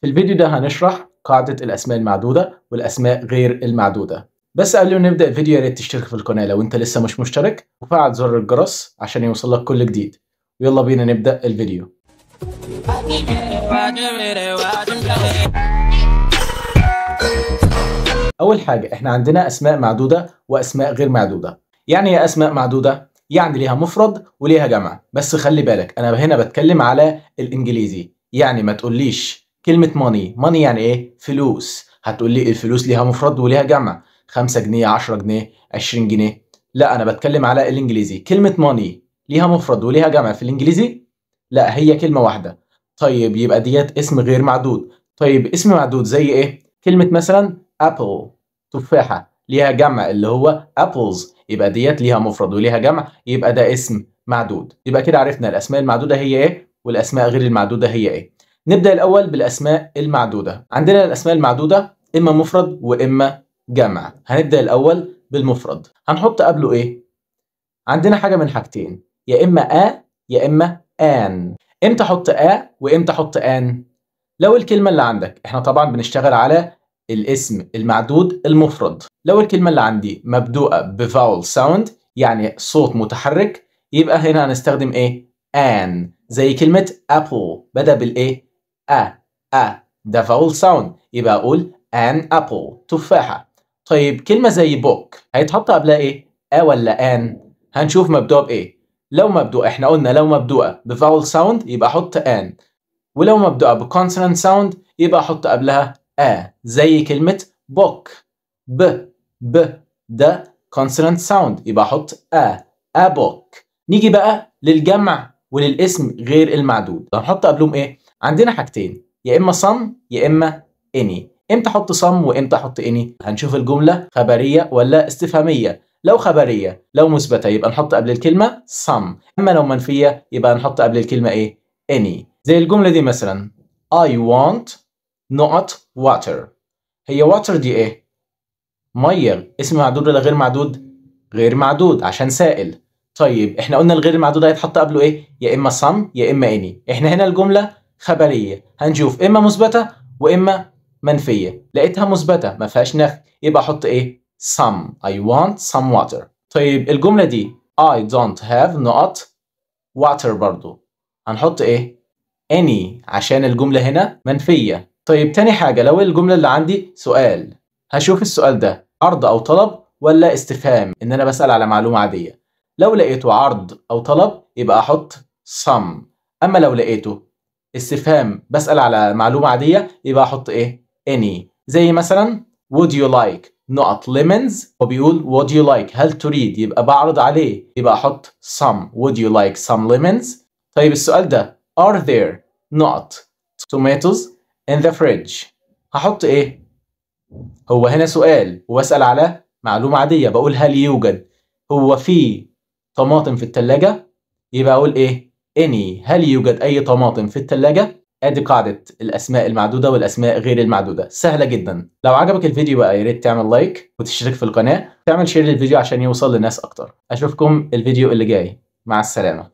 في الفيديو ده هنشرح قاعدة الأسماء المعدودة والأسماء غير المعدودة بس قبل ما نبدأ الفيديو يا ريت تشترك في القناة لو أنت لسه مش مشترك وفعل زر الجرس عشان يوصلك كل جديد ويلا بينا نبدأ الفيديو أول حاجة إحنا عندنا أسماء معدودة وأسماء غير معدودة يعني يا إيه أسماء معدودة يعني ليها مفرد وليها جمع بس خلي بالك أنا هنا بتكلم على الإنجليزي يعني ما تقوليش كلمة ماني ماني يعني ايه فلوس هتقول لي الفلوس ليها مفرد وليها جمع 5 جنيه 10 جنيه 20 جنيه لا انا بتكلم على الانجليزي كلمة ماني ليها مفرد وليها جمع في الانجليزي لا هي كلمة واحدة طيب يبقى ديت اسم غير معدود طيب اسم معدود زي ايه كلمة مثلا ابل تفاحة ليها جمع اللي هو ابلز يبقى ديت ليها مفرد وليها جمع يبقى ده اسم معدود يبقى كده عرفنا الاسماء المعدودة هي ايه والاسماء غير المعدودة هي ايه نبدأ الأول بالأسماء المعدودة عندنا الأسماء المعدودة إما مفرد وإما جمع هنبدأ الأول بالمفرد هنحط قبله إيه؟ عندنا حاجة من حاجتين يا إما آ يا إما آن إمتى أحط آ وإمتى أحط آن؟ لو الكلمة اللي عندك إحنا طبعا بنشتغل على الاسم المعدود المفرد لو الكلمة اللي عندي مبدوءة بفاول ساوند يعني صوت متحرك يبقى هنا هنستخدم إيه؟ آن زي كلمة أبل بدأ بالإيه؟ أ أ ده فاول ساوند يبقى أقول an apple تفاحة طيب كلمة زي book هيتحط قبلها إيه؟ أ ولا an؟ هنشوف مبدوءه بإيه لو مبدوء إحنا قلنا لو مبدوءة بفاول ساوند يبقى أحط an ولو مبدوءة بكونسونانت ساوند يبقى أحط قبلها أ زي كلمة book ب ب ده consonant sound يبقى احط a a book نيجي بقى للجمع وللاسم غير المعدود هنحط قبلهم ايه عندنا حاجتين يا اما صم يا اما اني امتى احط صم وامتى احط اني هنشوف الجمله خبريه ولا استفهاميه لو خبريه لو مثبته يبقى نحط قبل الكلمه صم اما لو منفيه يبقى نحط قبل الكلمه ايه اني زي الجمله دي مثلا I want not water هي water دي ايه ميه اسم معدود ولا غير معدود غير معدود عشان سائل طيب احنا قلنا الغير المعدود هيتحط قبله ايه يا اما صم يا اما اني احنا هنا الجمله خبريه هنشوف اما مثبته واما منفيه لقيتها مثبته ما فيهاش نفي يبقى احط ايه some I want some water طيب الجمله دي I don't have not water برضو هنحط ايه any عشان الجمله هنا منفيه طيب تاني حاجه لو الجمله اللي عندي سؤال هشوف السؤال ده عرض او طلب ولا استفهام ان انا بسال على معلومه عاديه لو لقيته عرض او طلب يبقى احط some اما لو لقيته استفهام بسأل على معلومة عادية يبقى أحط إيه any زي مثلا would you like نقط lemons وبيقول would you like هل تريد يبقى بعرض عليه يبقى أحط some would you like some lemons طيب السؤال ده are there نقط tomatoes in the fridge هحط إيه هو هنا سؤال وأسأل على معلومة عادية بقول هل يوجد هو في طماطم في التلاجة يبقى أقول إيه اني هل يوجد أي طماطم في التلاجة؟ ادي قاعدة الأسماء المعدودة والأسماء غير المعدودة سهلة جدا لو عجبك الفيديو بقى يا ريت تعمل لايك وتشترك في القناة تعمل شير للفيديو عشان يوصل لناس أكتر أشوفكم الفيديو اللي جاي مع السلامة